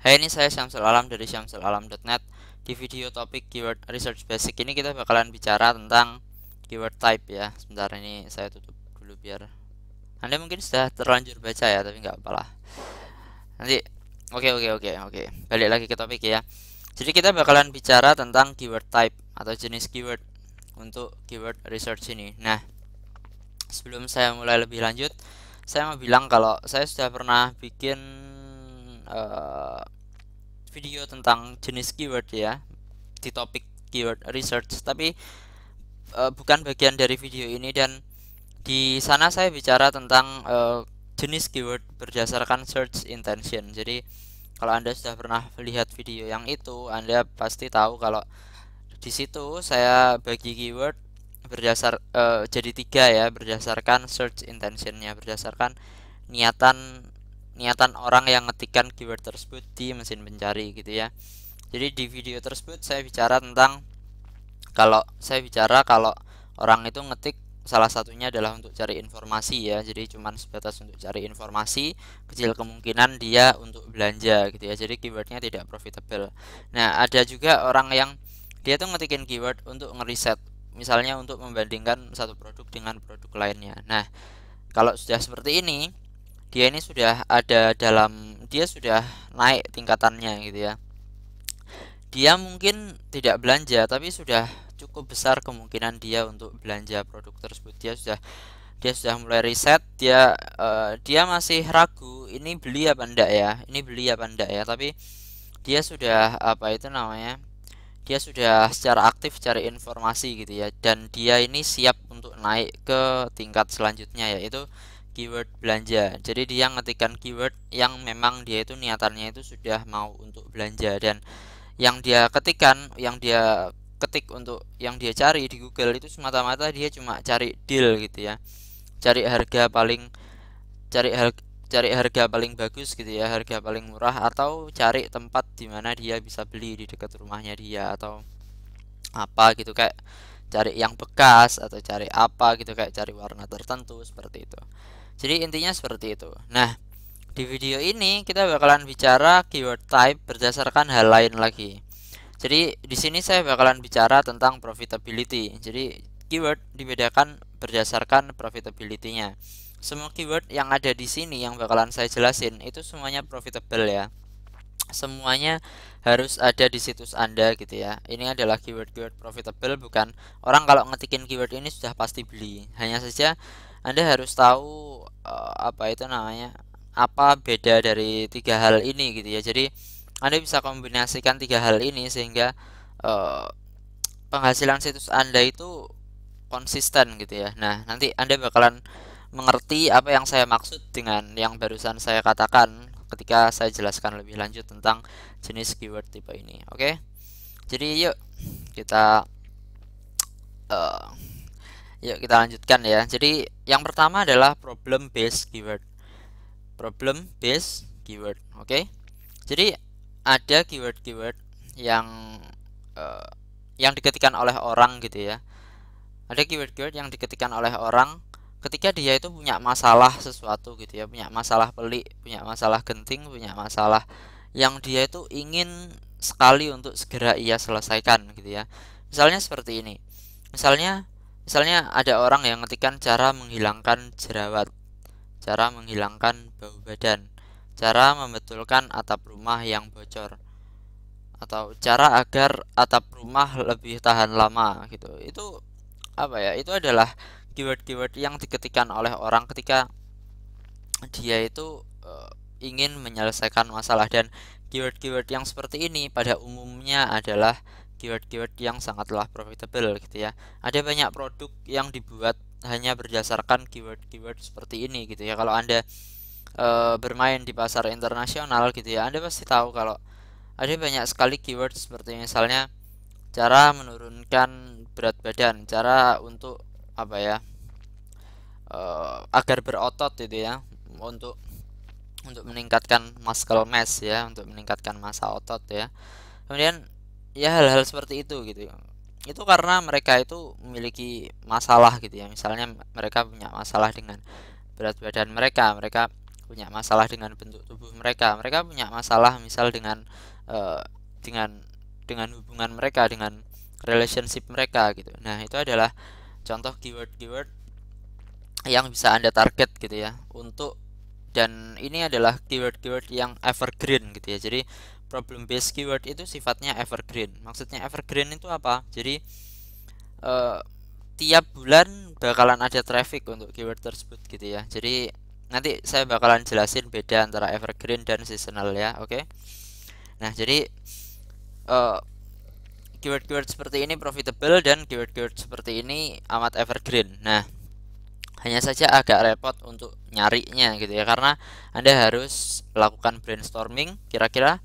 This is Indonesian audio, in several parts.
Hai ini saya Syamsul Alam dari syamsulalam.net Di video topik keyword research basic ini kita bakalan bicara tentang keyword type ya Sebentar ini saya tutup dulu biar Anda mungkin sudah terlanjur baca ya tapi nggak apalah Nanti oke oke oke oke balik lagi ke topik ya Jadi kita bakalan bicara tentang keyword type atau jenis keyword untuk keyword research ini Nah sebelum saya mulai lebih lanjut saya mau bilang kalau saya sudah pernah bikin uh, video tentang jenis keyword ya di topik keyword research tapi uh, bukan bagian dari video ini dan di sana saya bicara tentang uh, jenis keyword berdasarkan search intention jadi kalau anda sudah pernah lihat video yang itu anda pasti tahu kalau di situ saya bagi keyword berdasar uh, jadi tiga ya berdasarkan search intentionnya berdasarkan niatan niatan orang yang ngetikkan keyword tersebut di mesin pencari gitu ya jadi di video tersebut saya bicara tentang kalau saya bicara kalau orang itu ngetik salah satunya adalah untuk cari informasi ya jadi cuman sebatas untuk cari informasi kecil kemungkinan dia untuk belanja gitu ya jadi keywordnya tidak profitable nah ada juga orang yang dia tuh ngetikin keyword untuk ngeriset misalnya untuk membandingkan satu produk dengan produk lainnya nah kalau sudah seperti ini dia ini sudah ada dalam dia sudah naik tingkatannya gitu ya dia mungkin tidak belanja tapi sudah cukup besar kemungkinan dia untuk belanja produk tersebut dia sudah dia sudah mulai riset dia uh, dia masih ragu ini beli apa enggak ya ini beli apa enggak ya tapi dia sudah apa itu namanya dia sudah secara aktif cari informasi gitu ya dan dia ini siap untuk naik ke tingkat selanjutnya yaitu keyword belanja. Jadi dia ngetikkan keyword yang memang dia itu niatannya itu sudah mau untuk belanja dan yang dia ketikan, yang dia ketik untuk yang dia cari di Google itu semata-mata dia cuma cari deal gitu ya. Cari harga paling cari harga cari harga paling bagus gitu ya, harga paling murah atau cari tempat dimana dia bisa beli di dekat rumahnya dia atau apa gitu kayak cari yang bekas atau cari apa gitu kayak cari warna tertentu seperti itu. Jadi intinya seperti itu. Nah, di video ini kita bakalan bicara keyword type berdasarkan hal lain lagi. Jadi di sini saya bakalan bicara tentang profitability. Jadi keyword dibedakan berdasarkan profitability-nya. Semua keyword yang ada di sini yang bakalan saya jelasin itu semuanya profitable ya. Semuanya harus ada di situs Anda gitu ya. Ini adalah keyword-keyword profitable bukan orang kalau ngetikin keyword ini sudah pasti beli. Hanya saja anda harus tahu uh, apa itu namanya apa beda dari tiga hal ini gitu ya jadi Anda bisa kombinasikan tiga hal ini sehingga uh, penghasilan situs Anda itu konsisten gitu ya nah nanti Anda bakalan mengerti apa yang saya maksud dengan yang barusan saya katakan ketika saya jelaskan lebih lanjut tentang jenis keyword tipe ini oke okay? jadi yuk kita uh, Yuk kita lanjutkan ya. Jadi yang pertama adalah problem based keyword. Problem based keyword, oke? Okay? Jadi ada keyword-keyword yang uh, yang diketikkan oleh orang gitu ya. Ada keyword-keyword yang diketikkan oleh orang ketika dia itu punya masalah sesuatu gitu ya, punya masalah pelik, punya masalah genting, punya masalah yang dia itu ingin sekali untuk segera ia selesaikan gitu ya. Misalnya seperti ini. Misalnya Misalnya ada orang yang ngetikkan cara menghilangkan jerawat, cara menghilangkan bau badan, cara membetulkan atap rumah yang bocor, atau cara agar atap rumah lebih tahan lama gitu. Itu apa ya? Itu adalah keyword-keyword yang diketikkan oleh orang ketika dia itu uh, ingin menyelesaikan masalah dan keyword-keyword yang seperti ini pada umumnya adalah keyword-keyword yang sangatlah profitable gitu ya. Ada banyak produk yang dibuat hanya berdasarkan keyword-keyword seperti ini gitu ya. Kalau Anda e, bermain di pasar internasional gitu ya, Anda pasti tahu kalau ada banyak sekali keyword seperti misalnya cara menurunkan berat badan, cara untuk apa ya? E, agar berotot gitu ya, untuk untuk meningkatkan muscle mass ya, untuk meningkatkan massa otot ya. Kemudian ya hal-hal seperti itu gitu itu karena mereka itu memiliki masalah gitu ya misalnya mereka punya masalah dengan berat badan mereka mereka punya masalah dengan bentuk tubuh mereka mereka punya masalah misal dengan uh, dengan dengan hubungan mereka dengan relationship mereka gitu nah itu adalah contoh keyword keyword yang bisa anda target gitu ya untuk dan ini adalah keyword keyword yang evergreen gitu ya jadi problem based keyword itu sifatnya evergreen maksudnya evergreen itu apa jadi uh, tiap bulan bakalan ada traffic untuk keyword tersebut gitu ya jadi nanti saya bakalan jelasin beda antara evergreen dan seasonal ya oke okay? nah jadi uh, keyword-keyword seperti ini profitable dan keyword-keyword seperti ini amat evergreen nah hanya saja agak repot untuk nyarinya gitu ya karena anda harus melakukan brainstorming kira-kira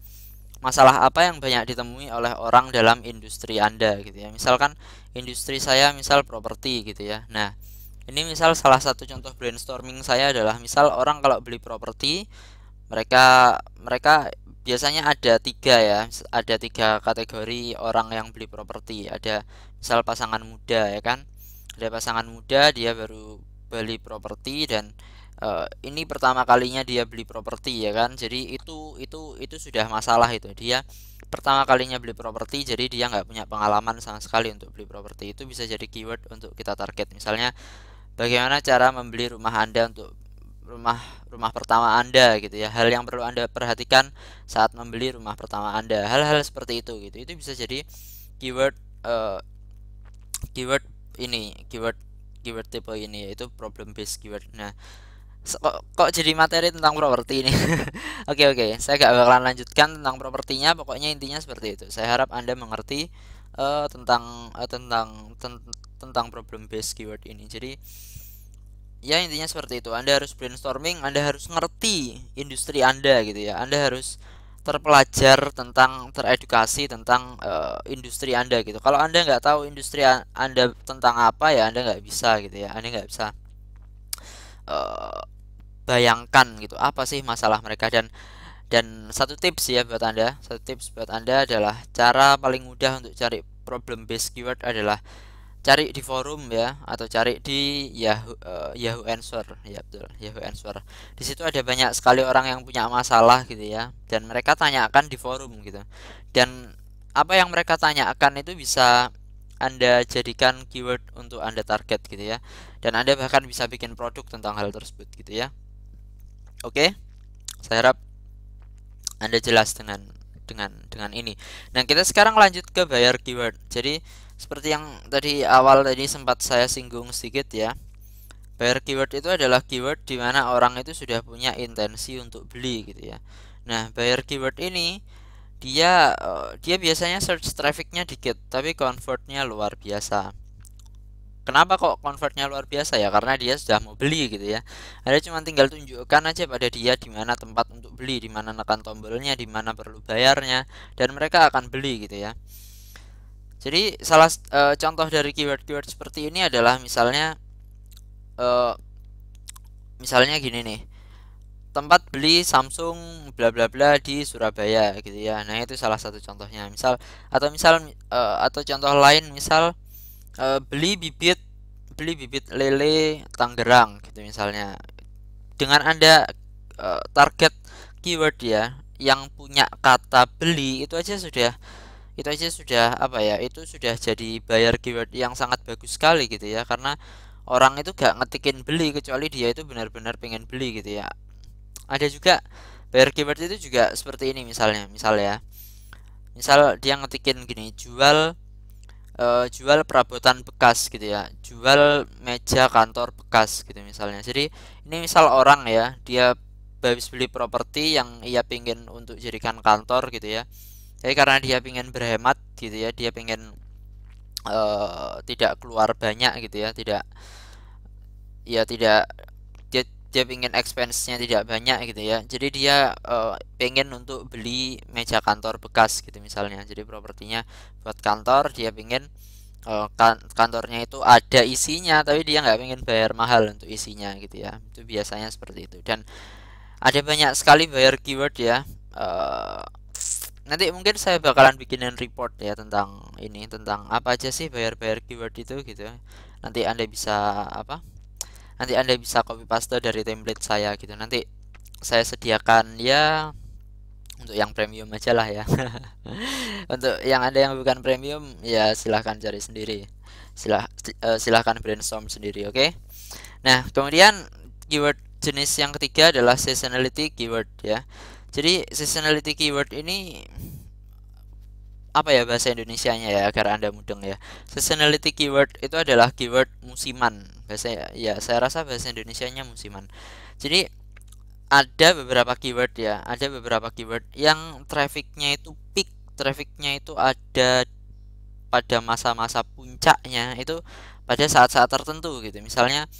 masalah apa yang banyak ditemui oleh orang dalam industri Anda gitu ya. Misalkan industri saya misal properti gitu ya. Nah, ini misal salah satu contoh brainstorming saya adalah misal orang kalau beli properti mereka mereka biasanya ada tiga ya ada tiga kategori orang yang beli properti ada misal pasangan muda ya kan ada pasangan muda dia baru beli properti dan uh, ini pertama kalinya dia beli properti ya kan jadi itu itu itu sudah masalah itu dia pertama kalinya beli properti jadi dia nggak punya pengalaman sama sekali untuk beli properti itu bisa jadi keyword untuk kita target misalnya bagaimana cara membeli rumah anda untuk rumah rumah pertama anda gitu ya hal yang perlu anda perhatikan saat membeli rumah pertama anda hal-hal seperti itu gitu itu bisa jadi keyword uh, keyword ini keyword keyword tipe ini yaitu problem based keyword nah kok, kok jadi materi tentang properti ini oke oke okay, okay. saya gak bakalan lanjutkan tentang propertinya pokoknya intinya seperti itu saya harap anda mengerti uh, tentang uh, tentang ten tentang problem based keyword ini jadi ya intinya seperti itu anda harus brainstorming anda harus ngerti industri anda gitu ya anda harus terpelajar tentang teredukasi tentang uh, industri anda gitu kalau anda nggak tahu industri anda tentang apa ya anda nggak bisa gitu ya anda nggak bisa uh, bayangkan gitu apa sih masalah mereka dan dan satu tips ya buat anda satu tips buat anda adalah cara paling mudah untuk cari problem based keyword adalah cari di forum ya atau cari di Yahoo uh, Yahoo Answer ya betul Yahoo Answer di situ ada banyak sekali orang yang punya masalah gitu ya dan mereka tanyakan di forum gitu dan apa yang mereka tanyakan itu bisa anda jadikan keyword untuk Anda target gitu ya. Dan Anda bahkan bisa bikin produk tentang hal tersebut gitu ya. Oke. Okay? Saya harap Anda jelas dengan dengan dengan ini. Nah, kita sekarang lanjut ke bayar keyword. Jadi seperti yang tadi awal tadi sempat saya singgung sedikit ya. bayar keyword itu adalah keyword di mana orang itu sudah punya intensi untuk beli gitu ya. Nah, bayar keyword ini dia eh, dia biasanya search trafficnya dikit tapi convertnya luar biasa. Kenapa kok convertnya luar biasa ya? Karena dia sudah mau beli gitu ya. Ada cuma tinggal tunjukkan aja pada dia di mana tempat untuk beli, di mana nekan tombolnya, di mana perlu bayarnya, dan mereka akan beli gitu ya. Jadi salah e, contoh dari keyword-keyword seperti ini adalah misalnya, e, misalnya gini nih, tempat beli Samsung bla bla bla di Surabaya gitu ya. Nah itu salah satu contohnya. Misal atau misal e, atau contoh lain misal uh, beli bibit beli bibit lele Tangerang gitu misalnya dengan anda uh, target keyword ya yang punya kata beli itu aja sudah itu aja sudah apa ya itu sudah jadi bayar keyword yang sangat bagus sekali gitu ya karena orang itu gak ngetikin beli kecuali dia itu benar-benar pengen beli gitu ya ada juga bayar keyword itu juga seperti ini misalnya misal ya misal dia ngetikin gini jual uh, jual perabotan bekas gitu ya jual meja kantor bekas gitu misalnya jadi ini misal orang ya dia habis beli properti yang ia pingin untuk jadikan kantor gitu ya jadi karena dia pingin berhemat gitu ya dia pingin uh, tidak keluar banyak gitu ya tidak ya tidak dia pingin expense-nya tidak banyak gitu ya jadi dia uh, eh, pengen untuk beli meja kantor bekas gitu misalnya jadi propertinya buat kantor dia pingin uh, kan kantornya itu ada isinya tapi dia nggak pengen bayar mahal untuk isinya gitu ya itu biasanya seperti itu dan ada banyak sekali bayar keyword ya uh, nanti mungkin saya bakalan bikinin report ya tentang ini tentang apa aja sih bayar-bayar keyword itu gitu nanti anda bisa apa nanti anda bisa copy paste dari template saya gitu nanti saya sediakan ya untuk yang premium aja lah ya untuk yang ada yang bukan premium ya silahkan cari sendiri silah eh, silahkan brainstorm sendiri oke okay? nah kemudian keyword jenis yang ketiga adalah seasonality keyword ya jadi seasonality keyword ini apa ya bahasa Indonesia-nya ya agar Anda mudeng ya. Seasonality keyword itu adalah keyword musiman. Bahasa ya. ya saya rasa bahasa Indonesianya musiman. Jadi ada beberapa keyword ya, ada beberapa keyword yang trafficnya itu peak, trafficnya itu ada pada masa-masa puncaknya itu pada saat-saat tertentu gitu. Misalnya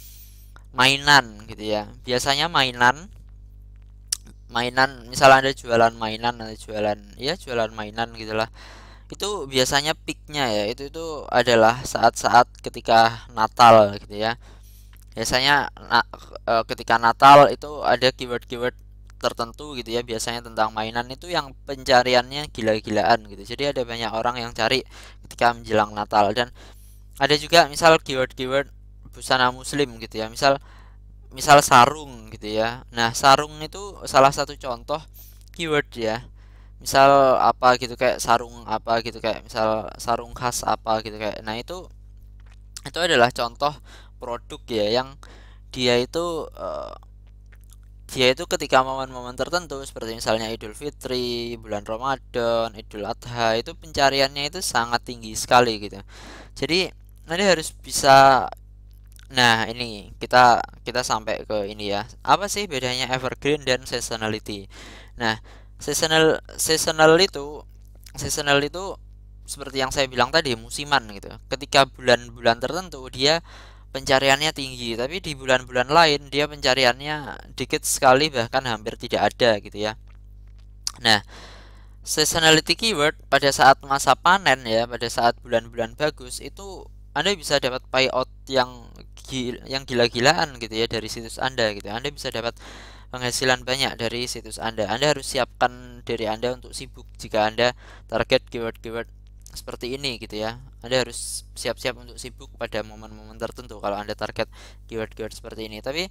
mainan gitu ya. Biasanya mainan mainan misalnya ada jualan mainan atau jualan ya jualan mainan gitulah itu biasanya peaknya ya itu itu adalah saat-saat ketika Natal gitu ya biasanya na e, ketika Natal itu ada keyword-keyword tertentu gitu ya biasanya tentang mainan itu yang pencariannya gila-gilaan gitu jadi ada banyak orang yang cari ketika menjelang Natal dan ada juga misal keyword-keyword busana muslim gitu ya misal misal sarung gitu ya nah sarung itu salah satu contoh keyword ya misal apa gitu kayak sarung apa gitu kayak misal sarung khas apa gitu kayak nah itu itu adalah contoh produk ya yang dia itu uh, dia itu ketika momen-momen tertentu seperti misalnya Idul Fitri, bulan Ramadan, Idul Adha itu pencariannya itu sangat tinggi sekali gitu. Jadi nanti harus bisa Nah, ini kita kita sampai ke ini ya. Apa sih bedanya evergreen dan seasonality? Nah, seasonal seasonal itu seasonal itu seperti yang saya bilang tadi musiman gitu ketika bulan-bulan tertentu dia pencariannya tinggi tapi di bulan-bulan lain dia pencariannya dikit sekali bahkan hampir tidak ada gitu ya nah seasonality keyword pada saat masa panen ya pada saat bulan-bulan bagus itu anda bisa dapat payout yang gil yang gila-gilaan gitu ya dari situs Anda gitu. Ya. Anda bisa dapat penghasilan banyak dari situs Anda. Anda harus siapkan diri Anda untuk sibuk jika Anda target keyword-keyword seperti ini gitu ya. Anda harus siap-siap untuk sibuk pada momen-momen tertentu kalau Anda target keyword-keyword seperti ini. Tapi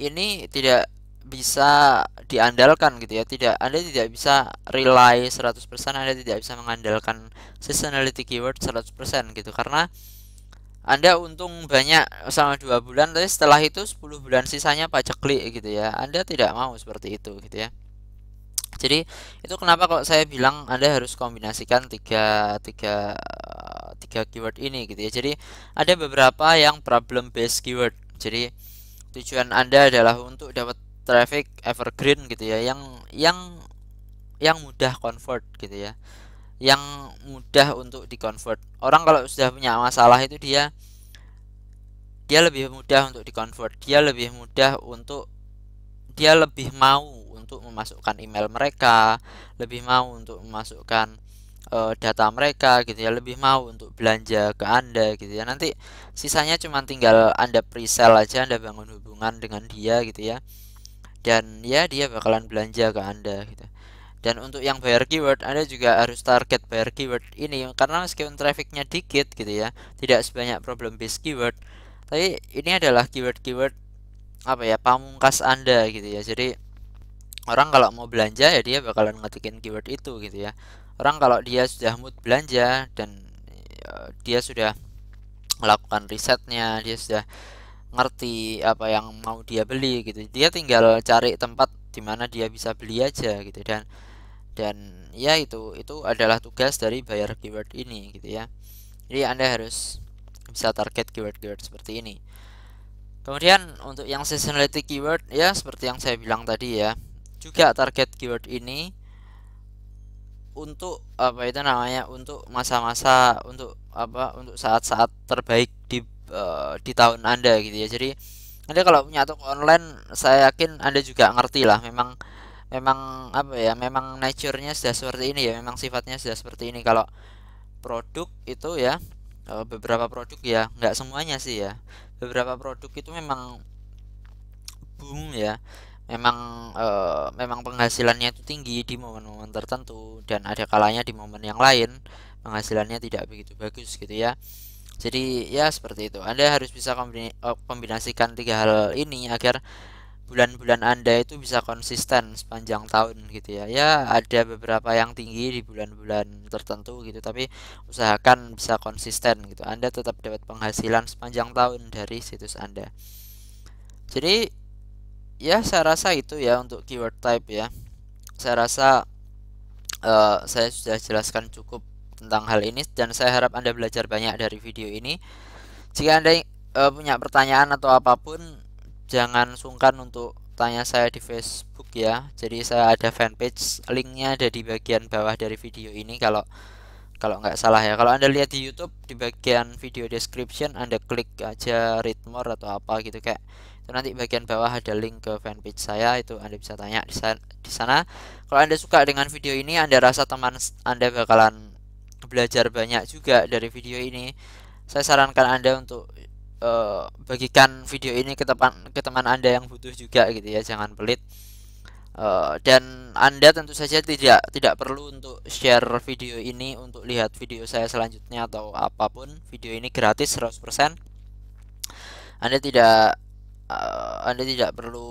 ini tidak bisa diandalkan gitu ya. Tidak Anda tidak bisa rely 100%, Anda tidak bisa mengandalkan seasonality keyword 100% gitu karena anda untung banyak selama dua bulan, tapi setelah itu 10 bulan sisanya pajak klik gitu ya. Anda tidak mau seperti itu gitu ya. Jadi itu kenapa kok saya bilang Anda harus kombinasikan tiga tiga eh, tiga keyword ini gitu ya. Jadi ada beberapa yang problem based keyword. Jadi tujuan Anda adalah untuk dapat traffic evergreen gitu ya, yang yang yang mudah convert gitu ya yang mudah untuk dikonvert. Orang kalau sudah punya masalah itu dia dia lebih mudah untuk dikonvert, dia lebih mudah untuk dia lebih mau untuk memasukkan email mereka, lebih mau untuk memasukkan uh, data mereka gitu ya lebih mau untuk belanja ke anda gitu ya nanti sisanya cuma tinggal anda pre-sell aja anda bangun hubungan dengan dia gitu ya dan ya dia bakalan belanja ke anda gitu dan untuk yang bayar keyword Anda juga harus target bayar keyword ini karena meskipun trafficnya dikit gitu ya tidak sebanyak problem based keyword tapi ini adalah keyword-keyword apa ya pamungkas Anda gitu ya jadi orang kalau mau belanja ya dia bakalan ngetikin keyword itu gitu ya orang kalau dia sudah mood belanja dan e, dia sudah melakukan risetnya dia sudah ngerti apa yang mau dia beli gitu dia tinggal cari tempat di mana dia bisa beli aja gitu dan dan ya itu itu adalah tugas dari bayar keyword ini gitu ya jadi anda harus bisa target keyword-keyword seperti ini kemudian untuk yang seasonality keyword ya seperti yang saya bilang tadi ya juga target keyword ini untuk apa itu namanya untuk masa-masa untuk apa untuk saat-saat terbaik di uh, di tahun anda gitu ya jadi anda kalau punya toko online saya yakin anda juga ngerti lah memang memang apa ya memang nature sudah seperti ini ya memang sifatnya sudah seperti ini kalau produk itu ya e, beberapa produk ya nggak semuanya sih ya beberapa produk itu memang boom ya memang e, memang penghasilannya itu tinggi di momen-momen tertentu dan ada kalanya di momen yang lain penghasilannya tidak begitu bagus gitu ya jadi ya seperti itu Anda harus bisa e, kombinasikan tiga hal ini agar bulan-bulan Anda itu bisa konsisten sepanjang tahun gitu ya. Ya, ada beberapa yang tinggi di bulan-bulan tertentu gitu, tapi usahakan bisa konsisten gitu. Anda tetap dapat penghasilan sepanjang tahun dari situs Anda. Jadi ya saya rasa itu ya untuk keyword type ya. Saya rasa uh, saya sudah jelaskan cukup tentang hal ini dan saya harap Anda belajar banyak dari video ini. Jika Anda uh, punya pertanyaan atau apapun jangan sungkan untuk tanya saya di Facebook ya jadi saya ada fanpage linknya ada di bagian bawah dari video ini kalau kalau nggak salah ya kalau anda lihat di YouTube di bagian video description anda klik aja read more atau apa gitu kayak itu nanti bagian bawah ada link ke fanpage saya itu anda bisa tanya di sana, di sana. kalau anda suka dengan video ini anda rasa teman anda bakalan belajar banyak juga dari video ini saya sarankan anda untuk Eh, bagikan video ini ke teman ke teman anda yang butuh juga gitu ya jangan pelit uh, dan anda tentu saja tidak tidak perlu untuk share video ini untuk lihat video saya selanjutnya atau apapun video ini gratis 100% anda tidak uh, anda tidak perlu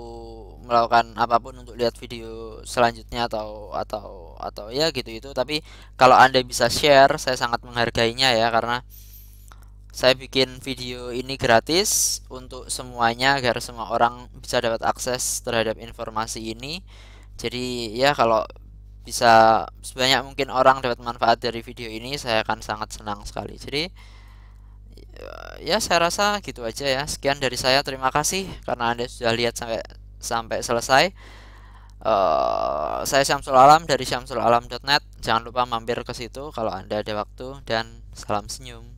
melakukan apapun untuk lihat video selanjutnya atau atau atau ya gitu itu tapi kalau anda bisa share saya sangat menghargainya ya karena saya bikin video ini gratis untuk semuanya agar semua orang bisa dapat akses terhadap informasi ini jadi ya kalau bisa sebanyak mungkin orang dapat manfaat dari video ini saya akan sangat senang sekali jadi ya saya rasa gitu aja ya sekian dari saya terima kasih karena anda sudah lihat sampai sampai selesai uh, saya Syamsul Alam dari syamsulalam.net jangan lupa mampir ke situ kalau anda ada waktu dan salam senyum